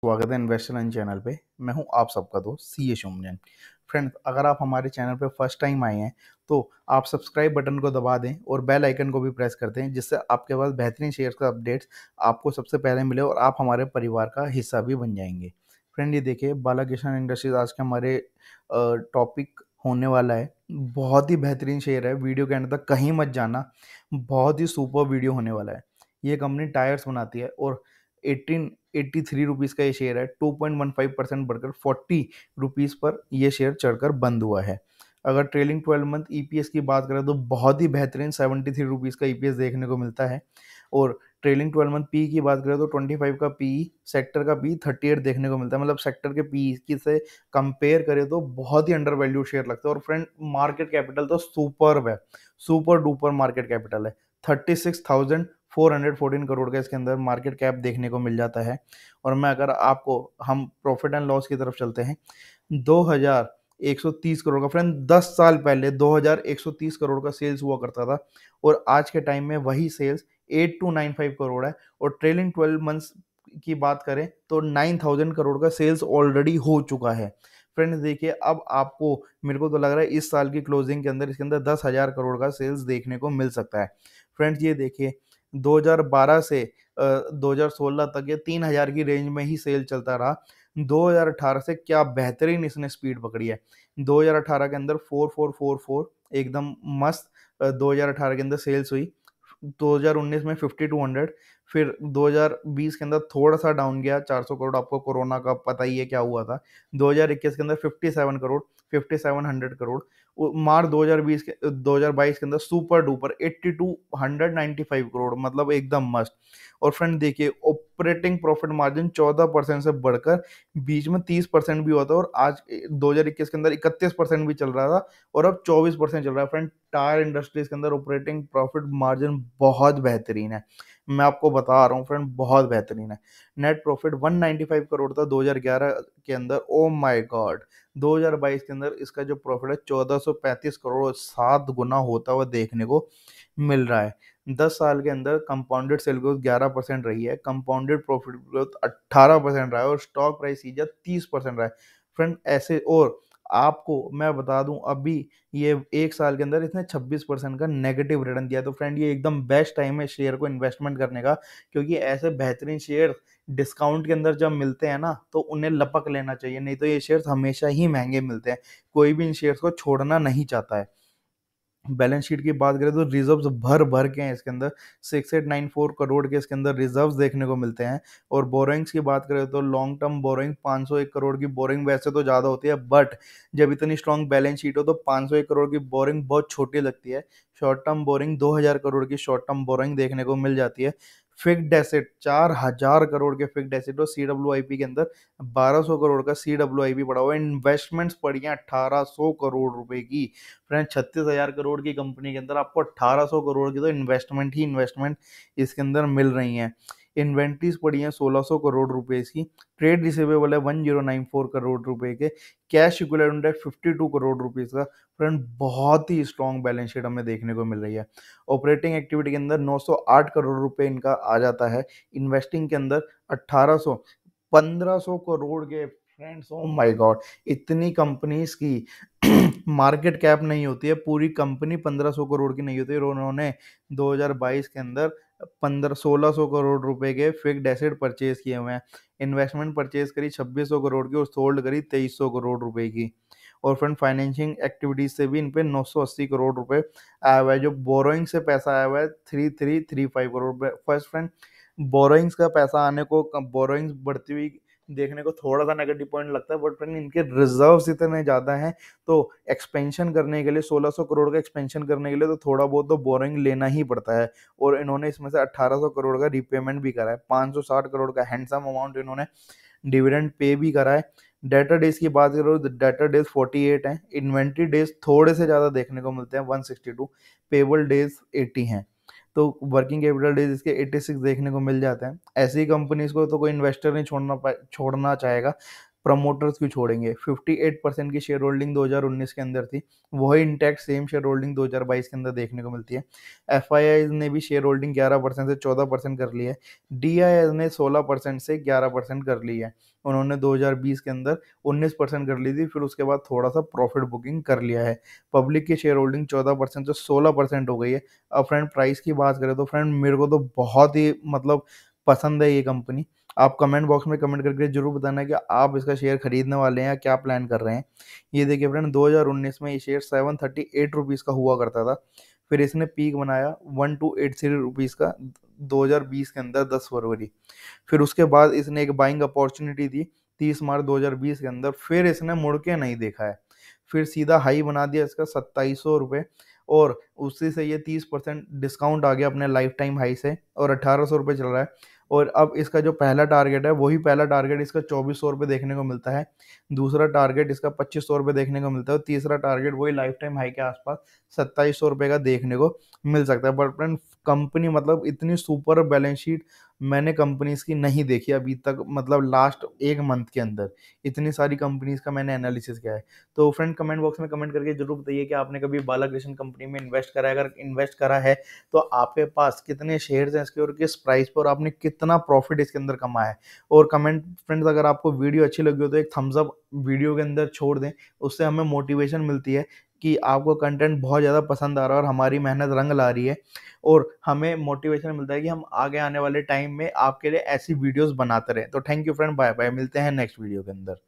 स्वागत है investor and channel पे मैं हूं आप सबका दोस्त सी ए शोमजन फ्रेंड्स अगर आप हमारे चैनल पे फर्स्ट टाइम आए हैं तो आप सब्सक्राइब बटन को दबा दें और बेल आइकन को भी प्रेस कर दें जिससे आपके पास बेहतरीन शेयर का अपडेट्स आपको सबसे पहले मिले और आप हमारे परिवार का हिस्सा भी बन जाएंगे फ्रेंड ये देखिए बालाकृष्ण इंडस्ट्रीज आज के हमारे टॉपिक होने वाला है बहुत ही बेहतरीन शेयर है वीडियो के अंदर तक कहीं मत जाना बहुत ही सुपर वीडियो होने वाला है ये कंपनी टायर्स बनाती है और एटीन एट्टी थ्री रुपीज़ का ये शेयर है two point one five percent बढ़कर फोर्टी रुपीज़ पर यह शेयर चढ़कर बंद हुआ है अगर trailing twelve month E e की बात करें तो बहुत ही बेहतरीन सेवेंटी थ्री रुपीज़ का ई e देखने को मिलता है और ट्रेलिंग ट्वेल्व मंथ पी की बात करें तो ट्वेंटी फाइव का पी सेक्टर का पी थर्टी एट देखने को मिलता है मतलब सेक्टर के पी की से कंपेयर करें तो बहुत ही अंडर वैल्यू शेयर लगता है और फ्रेंड मार्केट कैपिटल तो सुपर है सुपर डुपर मार्केट कैपिटल है थर्टी सिक्स थाउजेंड 414 करोड़ का इसके अंदर मार्केट कैप देखने को मिल जाता है और मैं अगर आपको हम प्रॉफिट एंड लॉस की तरफ चलते हैं 2130 करोड़ का फ्रेंड 10 साल पहले 2130 करोड़ का सेल्स हुआ करता था और आज के टाइम में वही सेल्स 8295 करोड़ है और ट्रेलिंग 12 मंथ्स की बात करें तो 9000 करोड़ का सेल्स ऑलरेडी हो चुका है फ्रेंड्स देखिए अब आपको मेरे को तो लग रहा है इस साल की क्लोजिंग के अंदर इसके अंदर दस हज़ार करोड़ का सेल्स देखने को मिल सकता है फ्रेंड्स ये देखिए 2012 से 2016 तक ये 3000 की रेंज में ही सेल चलता रहा 2018 से क्या बेहतरीन इसने स्पीड पकड़ी है 2018 के अंदर 4444 एकदम मस्त 2018 के अंदर सेल्स हुई 2019 में 5200 फिर 2020 के अंदर थोड़ा सा डाउन गया 400 करोड़ आपको कोरोना का पता ही है क्या हुआ था 2021 के अंदर 57 crore fifty seven hundred crore March दो हजार बीस के दो हजार बाईस के अंदर super duper eighty two hundred ninety five crore मतलब एकदम मस्त और फ्रेंड देखिए ऑपरेटिंग प्रॉफिट मार्जिन चौदह परसेंट से बढ़कर बीच में तीस परसेंट भी होता है और आज दो हजार इक्कीस के अंदर इकतीस परसेंट भी चल रहा था और अब चौबीस परसेंट चल रहा है फ्रेंड टायर इंडस्ट्रीज के अंदर ऑपरेटिंग प्रॉफिट मार्जिन बहुत बेहतरीन है मैं आपको बता रहा हूँ फ्रेंड बहुत बेहतरीन है नेट प्रॉफिट 195 करोड़ था 2011 के अंदर ओ माय गॉड 2022 के अंदर इसका जो प्रॉफिट है 1435 करोड़ सात गुना होता हुआ देखने को मिल रहा है दस साल के अंदर कंपाउंडेड सेल ग्रोथ ग्यारह परसेंट रही है कंपाउंडेड प्रॉफिट ग्रोथ अट्ठारह परसेंट रहा है और स्टॉक प्राइस सीजा तीस परसेंट रहा है फ्रेंड ऐसे और आपको मैं बता दूं अभी ये एक साल के अंदर इसने 26 परसेंट का नेगेटिव रिटर्न दिया तो फ्रेंड ये एकदम बेस्ट टाइम है शेयर को इन्वेस्टमेंट करने का क्योंकि ऐसे बेहतरीन शेयर डिस्काउंट के अंदर जब मिलते हैं ना तो उन्हें लपक लेना चाहिए नहीं तो ये शेयर्स हमेशा ही महंगे मिलते हैं कोई भी इन शेयर्स को छोड़ना नहीं चाहता है बैलेंस शीट की बात करें तो रिजर्व्स भर भर के हैं इसके अंदर six eight nine four crore के इसके अंदर रिजर्व्स देखने को मिलते हैं और बोरिंग्स की बात करें तो लॉन्ग टर्म बोरिंग पाँच सौ एक करोड़ की बोरिंग वैसे तो ज़्यादा होती है बट जब इतनी स्ट्रॉन्ग बैलेंस शीट हो तो पाँच सौ एक करोड़ की बोरिंग बहुत छोटी लगती है शॉर्ट टर्म बोरिंग दो हज़ार करोड़ की शॉर्ट टर्म बोरिंग देखने को मिल जाती है फिक्ड एसेट चार हजार करोड़ के फिक्ड एसेट और सी डब्ल्यू आई पी के अंदर बारह सौ करोड़ का सी डब्ल्यू आई पी पड़ा हुआ है इन्वेस्टमेंट्स पड़ी हैं सौ करोड़ रुपए की फ्रेंड छत्तीस हजार करोड़ की कंपनी के अंदर आपको सौ करोड़ की तो इन्वेस्टमेंट ही इन्वेस्टमेंट इसके अंदर मिल रही हैं इन्वेंट्रीज पड़ी हैं 1600 करोड़ रुपए की ट्रेड रिसिवेबल है 1094 करोड़ रुपए के कैश इक्वलेंट है 52 करोड़ रुपए का फ्रेंड बहुत ही स्ट्रॉन्ग बैलेंस शीट हमें देखने को मिल रही है ऑपरेटिंग एक्टिविटी के अंदर 908 करोड़ रुपए इनका आ जाता है इन्वेस्टिंग के अंदर 1800 1500 करोड़ के फ्रेंड्स ओ माय गॉड इतनी कंपनीज की मार्केट कैप नहीं होती है पूरी कंपनी 1500 करोड़ की नहीं होती और उन्होंने 2022 के अंदर पंद्रह सोलह सौ करोड़ रुपए के फिक्ड एसेट परचेज किए हुए हैं इन्वेस्टमेंट परचेज करी छब्बीस सौ करोड़ की और सोल्ड करी तेईस सौ करोड़ रुपए की और फ्रेंड फाइनेंशियल एक्टिविटीज से भी इन पर नौ सौ अस्सी करोड़ रुपए आया हुआ है जो बोरोइंग से पैसा आया हुआ है three three three five crore रुपये फर्स्ट फ्रेंड बोरोइंग्स का पैसा आने को बोरोइंग्स बढ़ती हुई देखने को थोड़ा सा नेगेटिव पॉइंट लगता है बट इनके रिजर्व इतने ज़्यादा हैं तो एक्सपेंशन करने के लिए 1600 करोड़ का एक्सपेंशन करने के लिए तो थोड़ा बहुत तो बोरिंग लेना ही पड़ता है और इन्होंने इसमें से 1800 करोड़ का रिपेमेंट भी करा है 560 करोड़ का हैंडसम अमाउंट इन्होंने डिविडेंड पे भी करा है डेटा डेज की बात करो डेटा डेज 48 हैं इन्वेंट्री डेज थोड़े से ज़्यादा देखने को मिलते हैं 162 पेबल डेज 80 हैं तो वर्किंग कैपिटल डेज इसके 86 देखने को मिल जाते हैं ऐसी कंपनीज को तो कोई इन्वेस्टर नहीं छोड़ना छोड़ना चाहेगा प्रमोटर्स क्यों छोड़ेंगे 58 परसेंट की शेयर होल्डिंग 2019 के अंदर थी वही इंटैक्ट सेम शेयर होल्डिंग 2022 के अंदर देखने को मिलती है एफ ने भी शेयर होल्डिंग 11 परसेंट से 14 परसेंट कर ली है डी ने 16 परसेंट से 11 परसेंट कर ली है उन्होंने 2020 के अंदर 19 परसेंट कर ली थी फिर उसके बाद थोड़ा सा प्रॉफिट बुकिंग कर लिया है पब्लिक की शेयर होल्डिंग 14 परसेंट से 16 परसेंट हो गई है अब फ्रेंड प्राइस की बात करें तो फ्रेंड मेरे को तो बहुत ही मतलब पसंद है ये कंपनी आप कमेंट बॉक्स में कमेंट करके जरूर बताना कि आप इसका शेयर खरीदने वाले हैं या क्या प्लान कर रहे हैं ये देखिए फ्रेंड 2019 में ये share seven thirty eight rupees का हुआ करता था फिर इसने पीक बनाया one two eight three rupees का 2020 के अंदर 10 फरवरी फिर उसके बाद इसने एक बाइंग अपॉर्चुनिटी दी 30 मार्च 2020 के अंदर फिर इसने मुड़ के नहीं देखा है फिर सीधा हाई बना दिया इसका सत्ताईस सौ रुपये और उसी से ये तीस परसेंट डिस्काउंट आ गया अपने लाइफ टाइम हाई से और अठारह सौ रुपये चल रहा है और अब इसका जो पहला टारगेट है वही पहला टारगेट इसका चौबीस सौ रुपये देखने को मिलता है दूसरा टारगेट इसका पच्चीस सौ रुपये देखने को मिलता है और तीसरा टारगेट वही लाइफ टाइम हाई के आसपास सत्ताईस सौ रुपये का देखने को मिल सकता है बट फ्रेंड कंपनी मतलब इतनी सुपर बैलेंस शीट मैंने कंपनीज की नहीं देखी अभी तक मतलब लास्ट एक मंथ के अंदर इतनी सारी कंपनीज का मैंने एनालिसिस किया है तो फ्रेंड कमेंट बॉक्स में कमेंट करके जरूर बताइए कि आपने कभी बालाकृष्ण कंपनी में इन्वेस्ट करा है अगर इन्वेस्ट करा है तो आपके पास कितने शेयर्स हैं इसके और किस प्राइस पर आपने कितना प्रॉफिट इसके अंदर कमाया है और कमेंट फ्रेंड्स अगर आपको वीडियो अच्छी लगी हो तो एक थम्सअप वीडियो के अंदर छोड़ दें उससे हमें मोटिवेशन मिलती है कि आपको कंटेंट बहुत ज़्यादा पसंद आ रहा है और हमारी मेहनत रंग ला रही है और हमें मोटिवेशन मिलता है कि हम आगे आने वाले टाइम में आपके लिए ऐसी वीडियोस बनाते रहें तो thank you friend bye bye मिलते हैं नेक्स्ट वीडियो के अंदर